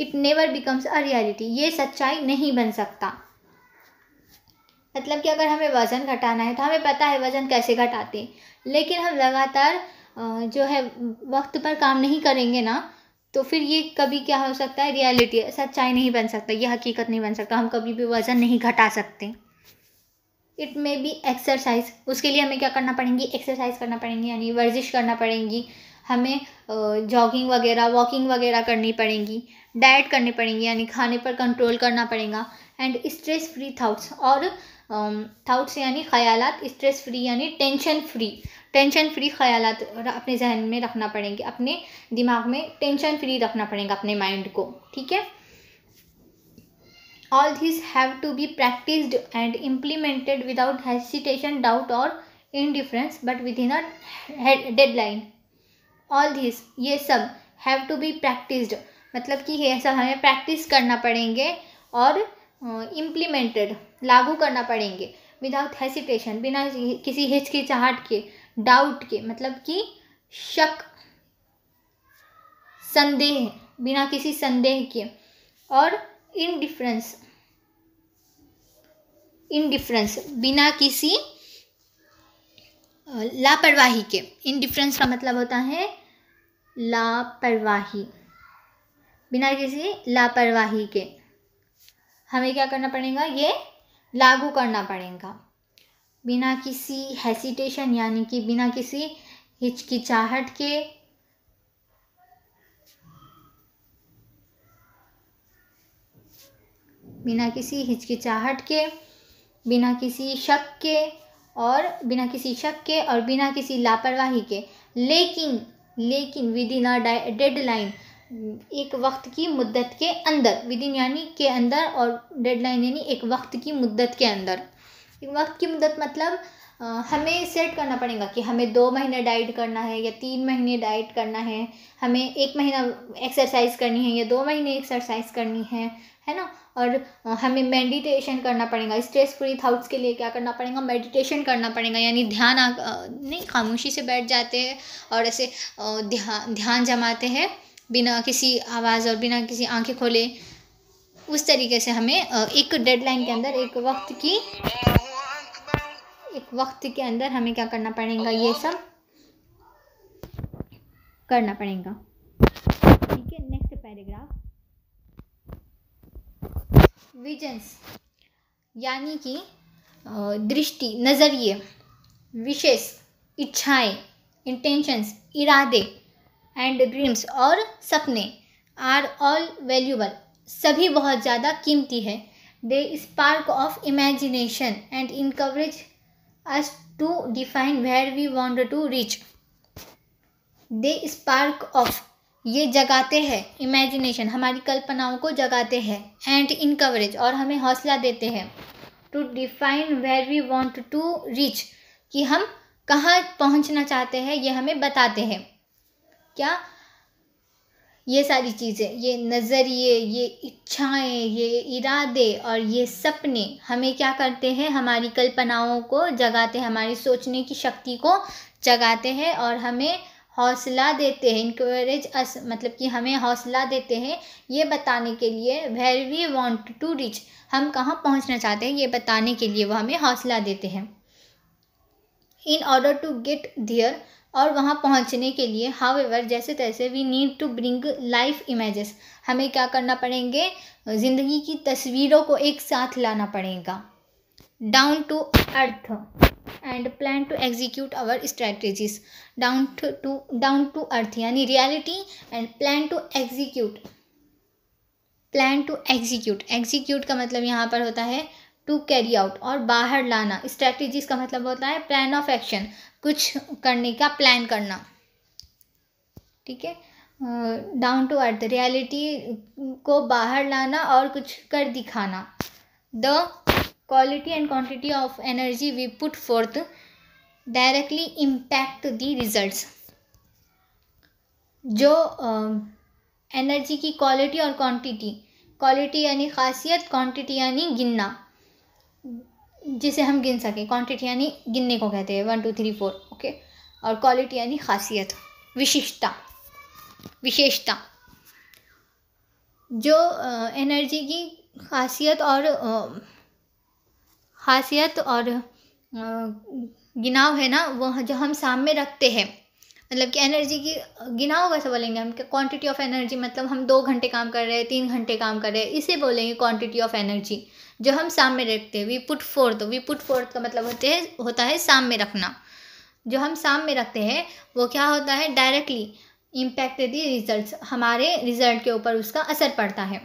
it never becomes a reality ये सच्चाई नहीं बन सकता मतलब कि अगर हमें वज़न घटाना है तो हमें पता है वज़न कैसे घटाते लेकिन हम लगातार जो है वक्त पर काम नहीं करेंगे ना तो फिर ये कभी क्या हो सकता है रियलिटी सच्चाई नहीं बन सकता ये हकीकत नहीं बन सकता हम कभी भी वज़न नहीं घटा सकते इट मे बी एक्सरसाइज उसके लिए हमें क्या करना पड़ेंगी एक्सरसाइज करना पड़ेंगी यानी वर्जिश करना पड़ेंगी हमें जॉगिंग वगैरह वॉकिंग वगैरह करनी पड़ेंगी डाइट करनी पड़ेंगी यानी खाने पर कंट्रोल करना पड़ेगा एंड स्ट्रेस फ्री थाउट्स और थाउट्स यानी ख्याल स्ट्रेस फ्री यानी टेंशन फ्री टेंशन फ्री ख्याल अपने जहन में रखना पड़ेंगे अपने दिमाग में टेंशन फ्री रखना पड़ेगा अपने माइंड को ठीक है all this have to be practised and implemented without hesitation doubt और indifference but within a line all this ये सब हैव टू बी प्रैक्टिस मतलब कि ये सब हमें प्रैक्टिस करना पड़ेंगे और इम्प्लीमेंटेड uh, लागू करना पड़ेंगे विदाउट हेसिटेशन बिना किसी हिचकिचाहट के डाउट के मतलब कि शक संदेह बिना किसी संदेह के और इनडिफरेंस इनडिफरेंस बिना किसी लापरवाही के इनडिफरेंस का मतलब होता है लापरवाही बिना किसी लापरवाही के हमें क्या करना पड़ेगा ये लागू करना पड़ेगा बिना किसी हेसिटेशन यानी कि बिना किसी हिचकिचाहट के बिना किसी हिचकिचाहट के बिना किसी शक के और बिना किसी शक के और बिना किसी लापरवाही के लेकिन लेकिन विद इन अ लाइन एक वक्त की मुद्दत के अंदर विद इन यानी के अंदर और डेडलाइन यानी एक वक्त की मुद्दत के अंदर एक वक्त की मुद्दत मतलब हमें सेट करना पड़ेगा कि हमें दो महीने डाइट करना है या तीन महीने डाइट करना है हमें एक महीना एक्सरसाइज करनी है या दो महीने एक्सरसाइज करनी है है ना और हमें मेडिटेशन करना पड़ेगा स्ट्रेस फ्री थाउट्स के लिए क्या करना पड़ेगा मेडिटेशन करना पड़ेगा यानी ध्यान नहीं खामोशी से बैठ जाते हैं और ऐसे ध्यान ध्यान जमाते हैं बिना किसी आवाज़ और बिना किसी आंखें खोले उस तरीके से हमें एक डेडलाइन के अंदर एक वक्त की एक वक्त के अंदर हमें क्या करना पड़ेगा ये सब करना पड़ेगा ठीक है नेक्स्ट पैराग्राफ विजन्स यानी कि दृष्टि नज़रिए विशेष इच्छाएं इंटेंशंस इरादे एंड ड्रीम्स और सपने आर ऑल वैल्यूबल सभी बहुत ज़्यादा कीमती है the spark of imagination and coverage us to define where we want to reach the spark of ये जगाते हैं इमेजिनेशन हमारी कल्पनाओं को जगाते हैं एंड कवरेज और हमें हौसला देते हैं to define where we want to reach कि हम कहाँ पहुँचना चाहते हैं ये हमें बताते हैं क्या ये सारी चीज़ें ये नज़रिए ये इच्छाएं ये इरादे और ये सपने हमें क्या करते हैं हमारी कल्पनाओं को जगाते हैं हमारी सोचने की शक्ति को जगाते हैं और हमें हौसला देते हैं इनक्रेज अस मतलब कि हमें हौसला देते हैं ये बताने के लिए where we want to reach हम कहाँ पहुँचना चाहते हैं ये बताने के लिए वो हमें हौसला देते हैं in order to get there और वहाँ पहुँचने के लिए हाउ एवर जैसे तैसे we need to bring life images हमें क्या करना पड़ेंगे ज़िंदगी की तस्वीरों को एक साथ लाना पड़ेगा down to earth and plan to execute our strategies down to down to earth यानी reality and plan to execute plan to execute execute का मतलब यहाँ पर होता है टू कैरी आउट और बाहर लाना स्ट्रेटेजीज का मतलब होता है प्लान ऑफ एक्शन कुछ करने का प्लान करना ठीक है डाउन टू अर्थ रियलिटी को बाहर लाना और कुछ कर दिखाना the quality and quantity of energy we put forth directly impact the result जो एनर्जी uh, की क्वालिटी और क्वान्टिटी क्वालिटी यानी खासियत क्वान्टिटी यानी गिनना जिसे हम गिन सकें क्वांटिटी यानी गिनने को कहते हैं one two three four okay और क्वालिटी यानी खासियत विशिष्टता विशेषता जो एनर्जी की खासियत और खासियत और गिनाव है ना वो जो हम सामने रखते हैं मतलब कि एनर्जी की गिना होगा ऐसा बोलेंगे हम क्वांटिटी ऑफ एनर्जी मतलब हम दो घंटे काम कर रहे हैं तीन घंटे काम कर रहे हैं इसे बोलेंगे क्वांटिटी ऑफ एनर्जी जो हम शाम में रखते हैं we put forth we put forth का मतलब होते हैं होता है शाम में रखना जो हम शाम में रखते हैं वो क्या होता है डायरेक्टली इम्पैक्ट देती है रिजल्ट हमारे रिजल्ट के ऊपर उसका असर पड़ता है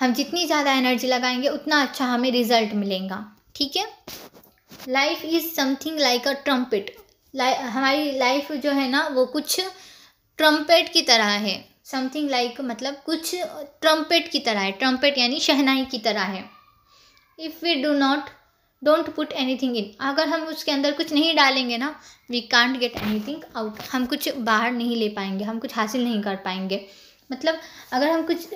हम जितनी ज़्यादा एनर्जी लगाएंगे उतना अच्छा हमें रिजल्ट मिलेगा ठीक है life is something like a trumpet lie, हमारी लाइफ जो है ना वो कुछ ट्रम्पेट की तरह है समथिंग लाइक like, मतलब कुछ ट्रम्पेट की तरह है ट्रम्पेट यानी शहनाई की तरह है if we do not don't put anything in अगर हम उसके अंदर कुछ नहीं डालेंगे ना we can't get anything out हम कुछ बाहर नहीं ले पाएंगे हम कुछ हासिल नहीं कर पाएंगे मतलब अगर हम कुछ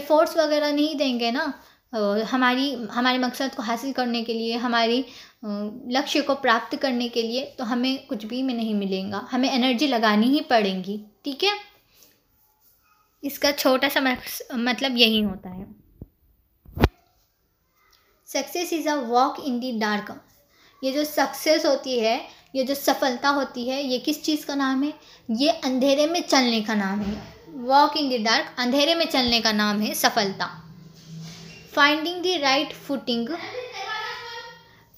एफर्ट्स वगैरह नहीं देंगे ना हमारी हमारे मकसद को हासिल करने के लिए हमारी लक्ष्य को प्राप्त करने के लिए तो हमें कुछ भी में नहीं मिलेगा हमें एनर्जी लगानी ही पड़ेगी ठीक है इसका छोटा सा मतलब यही होता है success is a walk in the dark ये जो सक्सेस होती है ये जो सफलता होती है ये किस चीज़ का नाम है ये अंधेरे में चलने का नाम है वॉक इन द डार्क अंधेरे में चलने का नाम है सफलता finding the right footing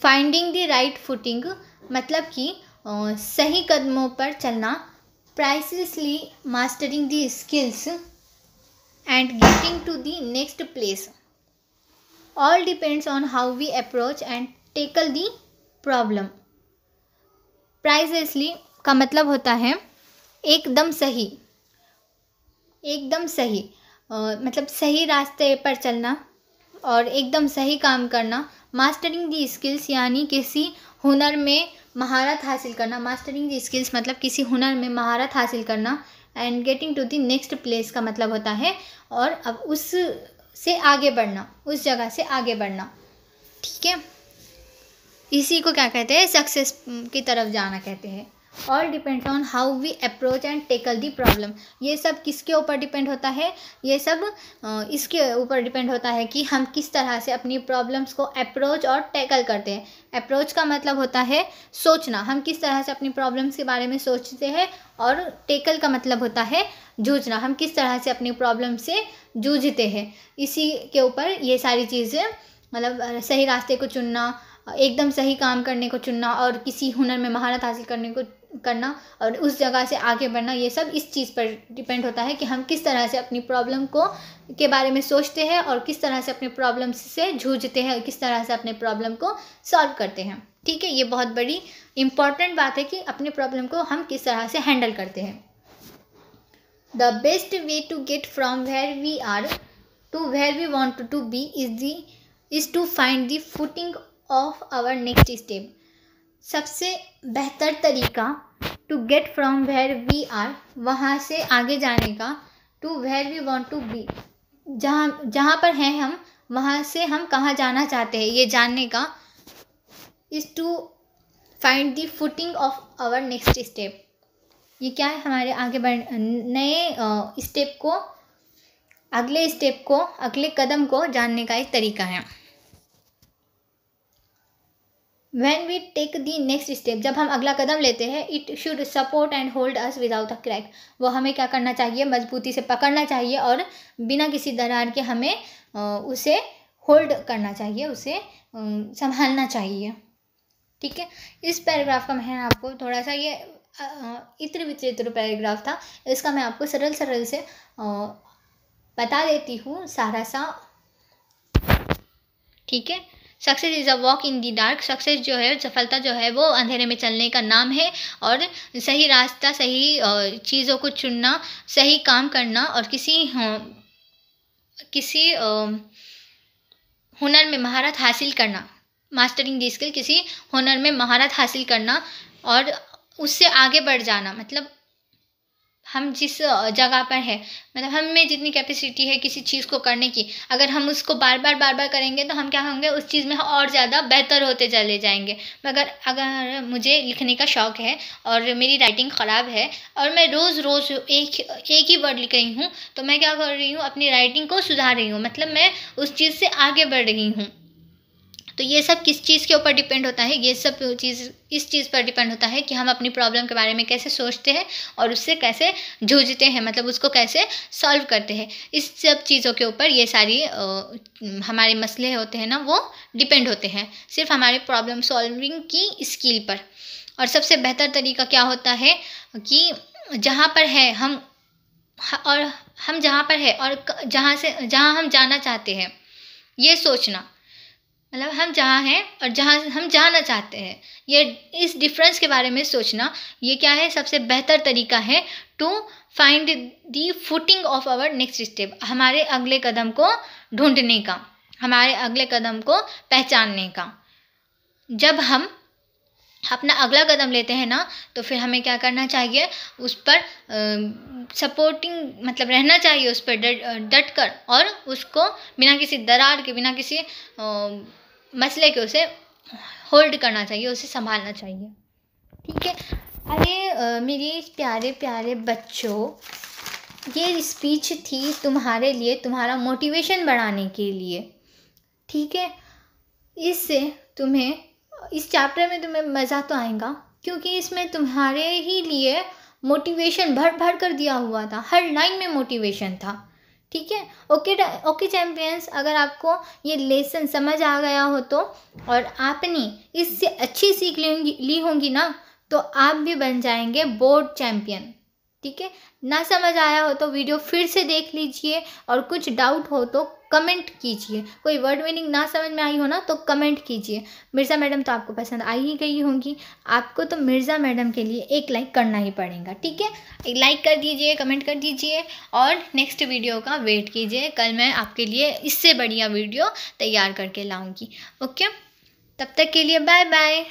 finding the right footing मतलब कि सही कदमों पर चलना pricelessly mastering the skills and getting to the next place all depends on how we approach and tackle the problem pricelessly का मतलब होता है एकदम सही एकदम सही uh, मतलब सही रास्ते पर चलना और एकदम सही काम करना मास्टरिंग दी स्किल्स यानी किसी हुनर में महारत हासिल करना मास्टरिंग दी स्किल्स मतलब किसी हुनर में महारत हासिल करना and getting to the next place का मतलब होता है और अब उस से आगे बढ़ना उस जगह से आगे बढ़ना ठीक है इसी को क्या कहते हैं सक्सेस की तरफ जाना कहते हैं all depends on how we approach and tackle the problem ये सब किसके ऊपर डिपेंड होता है ये सब इसके ऊपर डिपेंड होता है कि हम किस तरह से अपनी प्रॉब्लम्स को अप्रोच और टैकल करते हैं अप्रोच का मतलब होता है सोचना हम किस तरह से अपनी प्रॉब्लम्स के बारे में सोचते हैं और टेकल का मतलब होता है जूझना हम किस तरह से अपनी प्रॉब्लम से जूझते हैं इसी के ऊपर ये सारी चीज़ें मतलब सही रास्ते को चुनना एकदम सही काम करने को चुनना और किसी हुनर में महारत हासिल करने को करना और उस जगह से आगे बढ़ना ये सब इस चीज़ पर डिपेंड होता है कि हम किस तरह से अपनी प्रॉब्लम को के बारे में सोचते हैं और किस तरह से अपने प्रॉब्लम से जूझते हैं और किस तरह से अपने प्रॉब्लम को सॉल्व करते हैं ठीक है ये बहुत बड़ी इम्पॉर्टेंट बात है कि अपने प्रॉब्लम को हम किस तरह से हैंडल करते हैं the best way to get from where we are to where we want to be is the is to find the footing of our next step सबसे बेहतर तरीका to get from where we are वहाँ से आगे जाने का to where we want to be जहाँ जहाँ पर हैं हम वहाँ से हम कहाँ जाना चाहते हैं ये जानने का is to find the footing of our next step ये क्या है हमारे आगे बढ़ नए स्टेप को अगले स्टेप को अगले कदम को जानने का एक तरीका है when we take the next step जब हम अगला कदम लेते हैं it should support and hold us without a crack वो हमें क्या करना चाहिए मजबूती से पकड़ना चाहिए और बिना किसी दरार के हमें उसे होल्ड करना चाहिए उसे संभालना चाहिए ठीक है इस पैराग्राफ का मैं आपको थोड़ा सा ये इत्र विचित्र पैराग्राफ था इसका मैं आपको सरल सरल से बता देती हूँ सारा सा ठीक है success is a walk in the dark success जो है सफलता जो है वो अंधेरे में चलने का नाम है और सही रास्ता सही चीज़ों को चुनना सही काम करना और किसी किसी हुनर में महारत हासिल करना मास्टरिंग दी स्किल किसी हुनर में महारत हासिल करना और उससे आगे बढ़ जाना मतलब हम जिस जगह पर है मतलब हम में जितनी कैपेसिटी है किसी चीज़ को करने की अगर हम उसको बार बार बार बार करेंगे तो हम क्या होंगे उस चीज़ में और ज़्यादा बेहतर होते चले जाएंगे मगर अगर मुझे लिखने का शौक़ है और मेरी राइटिंग ख़राब है और मैं रोज़ रोज़ एक एक ही वर्ड लिख रही हूँ तो मैं क्या कर रही हूँ अपनी राइटिंग को सुधार रही हूँ मतलब मैं उस चीज़ से आगे बढ़ रही हूँ तो ये सब किस चीज़ के ऊपर डिपेंड होता है ये सब चीज़ इस चीज़ पर डिपेंड होता है कि हम अपनी प्रॉब्लम के बारे में कैसे सोचते हैं और उससे कैसे जूझते हैं मतलब उसको कैसे सॉल्व करते हैं इस सब चीज़ों के ऊपर ये सारी आ, हमारे मसले होते हैं ना वो डिपेंड होते हैं सिर्फ हमारे प्रॉब्लम सॉल्विंग की स्किल पर और सबसे बेहतर तरीका क्या होता है कि जहाँ पर है हम और हम जहाँ पर है और जहाँ से जहाँ हम जाना चाहते हैं ये सोचना मतलब हम जहाँ हैं और जहाँ हम जाना चाहते हैं ये इस डिफरेंस के बारे में सोचना ये क्या है सबसे बेहतर तरीका है to find the footing of our next step हमारे अगले कदम को ढूंढने का हमारे अगले कदम को पहचानने का जब हम अपना अगला कदम लेते हैं ना तो फिर हमें क्या करना चाहिए उस पर सपोर्टिंग मतलब रहना चाहिए उस पर डट डट कर और उसको बिना किसी दरार के बिना किसी आ, मसले के उसे होल्ड करना चाहिए उसे संभालना चाहिए ठीक है अरे मेरे प्यारे प्यारे बच्चों ये स्पीच थी तुम्हारे लिए तुम्हारा मोटिवेशन बढ़ाने के लिए ठीक है इससे तुम्हें इस चैप्टर में तुम्हें मज़ा तो आएगा क्योंकि इसमें तुम्हारे ही लिए मोटिवेशन भर भर कर दिया हुआ था हर लाइन में मोटिवेशन था ठीक है ओके ओके चैम्पियंस अगर आपको ये लेसन समझ आ गया हो तो और आपने इससे अच्छी सीख ली होंगी ली होंगी ना तो आप भी बन जाएंगे बोर्ड चैम्पियन ठीक है ना समझ आया हो तो वीडियो फिर से देख लीजिए और कुछ डाउट हो तो कमेंट कीजिए कोई वर्ड मीनिंग ना समझ में आई हो ना तो कमेंट कीजिए मिर्ज़ा मैडम तो आपको पसंद आई ही गई होंगी आपको तो मिर्ज़ा मैडम के लिए एक लाइक करना ही पड़ेगा ठीक है लाइक कर दीजिए कमेंट कर दीजिए और नेक्स्ट वीडियो का वेट कीजिए कल मैं आपके लिए इससे बढ़िया वीडियो तैयार करके लाऊँगी ओके तब तक के लिए बाय बाय